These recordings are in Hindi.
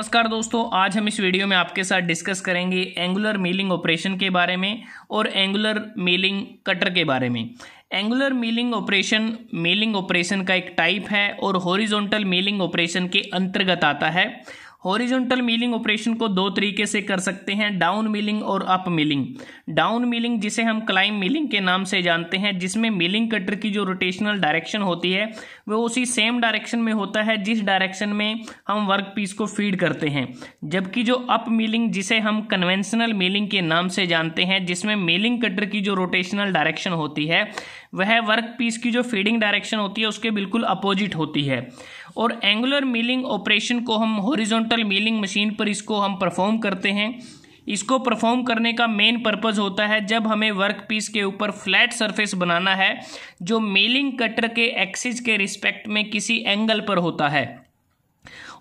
नमस्कार दोस्तों आज हम इस वीडियो में आपके साथ डिस्कस करेंगे एंगुलर मीलिंग ऑपरेशन के बारे में और एंगुलर मीलिंग कटर के बारे में angular milling operation milling operation का एक टाइप है और हॉरिजॉन्टल मीलिंग ऑपरेशन के अंतर्गत आता है हॉरिजॉन्टल मिलिंग ऑपरेशन को दो तरीके से कर सकते हैं डाउन मिलिंग और अप मिलिंग डाउन मिलिंग जिसे हम क्लाइम मिलिंग के नाम से जानते हैं जिसमें मिलिंग कटर की जो रोटेशनल डायरेक्शन होती है वह उसी सेम डायरेक्शन में होता है जिस डायरेक्शन में हम वर्क पीस को फीड करते हैं जबकि जो अप मिलिंग जिसे हम कन्वेंशनल मिलिंग के नाम से जानते हैं जिसमें मिलिंग कटर की जो रोटेशनल डायरेक्शन होती है वह वर्क पीस की जो फीडिंग डायरेक्शन होती है उसके बिल्कुल अपोजिट होती है और एंगुलर मिलिंग ऑपरेशन को हम हॉरिजॉन्टल मिलिंग मशीन पर इसको हम परफॉर्म करते हैं इसको परफॉर्म करने का मेन पर्पस होता है जब हमें वर्क पीस के ऊपर फ्लैट सरफेस बनाना है जो मिलिंग कटर के एक्सिस के रिस्पेक्ट में किसी एंगल पर होता है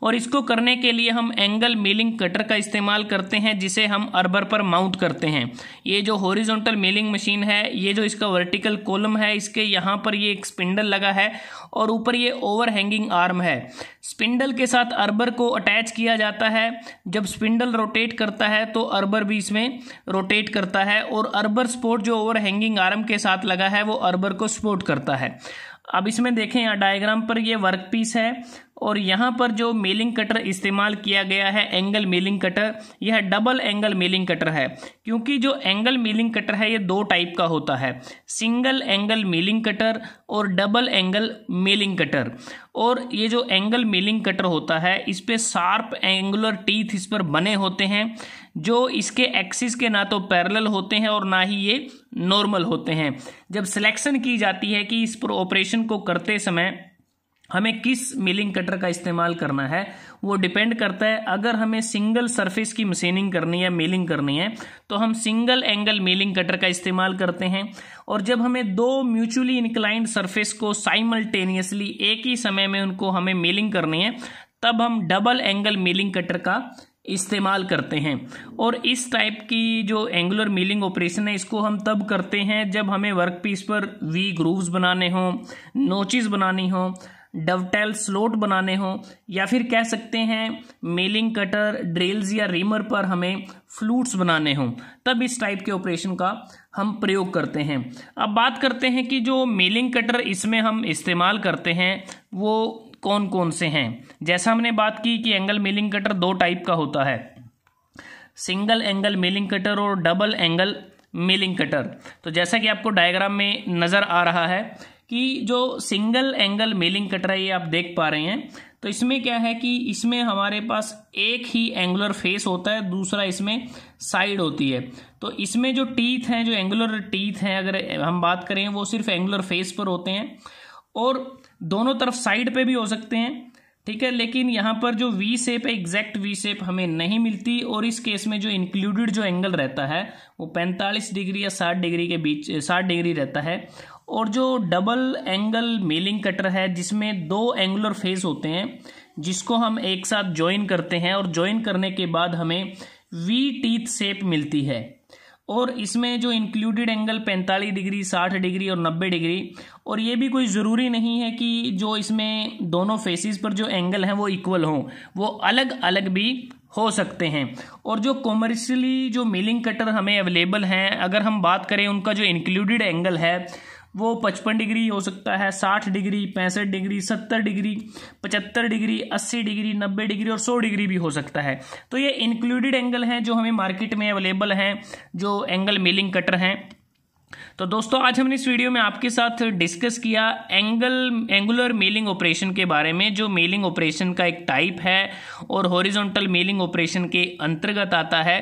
और इसको करने के लिए हम एंगल मिलिंग कटर का इस्तेमाल करते हैं जिसे हम अरबर पर माउंट करते हैं ये जो हॉरिजॉन्टल मिलिंग मशीन है ये जो इसका वर्टिकल कॉलम है इसके यहाँ पर ये एक स्पिंडल लगा है और ऊपर ये ओवर हैंगिंग आर्म है स्पिंडल के साथ अरबर को अटैच किया जाता है जब स्पिंडल रोटेट करता है तो अरबर भी इसमें रोटेट करता है और अरबर स्पोर्ट जो ओवर हैंगिंग आर्म के साथ लगा है वो अरबर को सपोर्ट करता है अब इसमें देखें यहाँ डायग्राम पर ये वर्क पीस है और यहाँ पर जो मेलिंग कटर इस्तेमाल किया गया है एंगल मेलिंग कटर यह डबल एंगल मेलिंग कटर है क्योंकि जो एंगल मेलिंग कटर है ये दो टाइप का होता है सिंगल एंगल मेलिंग कटर और डबल एंगल मेलिंग कटर और ये जो एंगल मेलिंग कटर होता है इस पर शार्प एंगुलर टीथ इस पर बने होते हैं जो इसके एक्सिस के ना तो पैरल होते हैं और ना ही ये नॉर्मल होते हैं जब सिलेक्शन की जाती है कि इस ऑपरेशन को करते समय हमें किस मिलिंग कटर का इस्तेमाल करना है वो डिपेंड करता है अगर हमें सिंगल सरफेस की मशीनिंग करनी है मिलिंग करनी है तो हम सिंगल एंगल मिलिंग कटर का इस्तेमाल करते हैं और जब हमें दो म्यूचुअली इंक्लाइंड सरफेस को साइमल्टेनियसली एक ही समय में उनको हमें मिलिंग करनी है तब हम डबल एंगल मिलिंग कटर का इस्तेमाल करते हैं और इस टाइप की जो एंगुलर मिलिंग ऑपरेशन है इसको हम तब करते हैं जब हमें वर्क पीस पर वी ग्रूव्स बनाने हों नोचिस बनानी हो डवटेल स्लोट बनाने हों या फिर कह सकते हैं मेलिंग कटर ड्रिल्स या रीमर पर हमें फ्लूट्स बनाने हों तब इस टाइप के ऑपरेशन का हम प्रयोग करते हैं अब बात करते हैं कि जो मेलिंग कटर इसमें हम इस्तेमाल करते हैं वो कौन कौन से हैं जैसा हमने बात की कि एंगल मिलिंग कटर दो टाइप का होता है सिंगल एंगल मिलिंग कटर और डबल एंगल मिलिंग कटर तो जैसा कि आपको डायग्राम में नज़र आ रहा है कि जो सिंगल एंगल मेलिंग कटर है ये आप देख पा रहे हैं तो इसमें क्या है कि इसमें हमारे पास एक ही एंगुलर फेस होता है दूसरा इसमें साइड होती है तो इसमें जो टीथ हैं जो एंगुलर टीथ हैं अगर हम बात करें वो सिर्फ एंगुलर फेस पर होते हैं और दोनों तरफ साइड पे भी हो सकते हैं ठीक है लेकिन यहाँ पर जो वी सेप है एग्जैक्ट वी शेप हमें नहीं मिलती और इस केस में जो इंक्लूडेड जो एंगल रहता है वो 45 डिग्री या 60 डिग्री के बीच 60 डिग्री रहता है और जो डबल एंगल मेलिंग कटर है जिसमें दो एंगुलर फेस होते हैं जिसको हम एक साथ ज्वाइन करते हैं और ज्वाइन करने के बाद हमें वी टीथ सेप मिलती है और इसमें जो इंक्लूडेड एंगल 45 डिग्री 60 डिग्री और 90 डिग्री और ये भी कोई ज़रूरी नहीं है कि जो इसमें दोनों फेसिस पर जो एंगल हैं वो इक्वल हों वो अलग अलग भी हो सकते हैं और जो कॉमर्शियली जो मिलिंग कटर हमें अवेलेबल हैं अगर हम बात करें उनका जो इंक्लूडेड एंगल है वो पचपन डिग्री हो सकता है साठ डिग्री पैंसठ डिग्री सत्तर डिग्री पचहत्तर डिग्री अस्सी डिग्री नब्बे डिग्री और सौ डिग्री भी हो सकता है तो ये इंक्लूडेड एंगल हैं जो हमें मार्केट में अवेलेबल हैं जो एंगल मिलिंग कटर हैं तो दोस्तों आज हमने इस वीडियो में आपके साथ डिस्कस किया एंगल एंगुलर मेलिंग ऑपरेशन के बारे में जो मेलिंग ऑपरेशन का एक टाइप है और हॉरिजॉन्टल मेलिंग ऑपरेशन के अंतर्गत आता है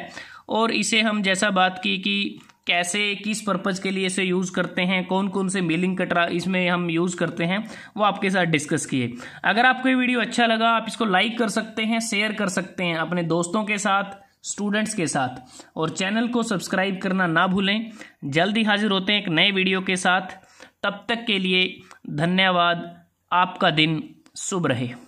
और इसे हम जैसा बात की कि कैसे किस पर्पज़ के लिए इसे यूज़ करते हैं कौन कौन से मेलिंग कटरा इसमें हम यूज़ करते हैं वो आपके साथ डिस्कस किए अगर आपको ये वीडियो अच्छा लगा आप इसको लाइक कर सकते हैं शेयर कर सकते हैं अपने दोस्तों के साथ स्टूडेंट्स के साथ और चैनल को सब्सक्राइब करना ना भूलें जल्दी हाजिर होते हैं एक नए वीडियो के साथ तब तक के लिए धन्यवाद आपका दिन शुभ रहे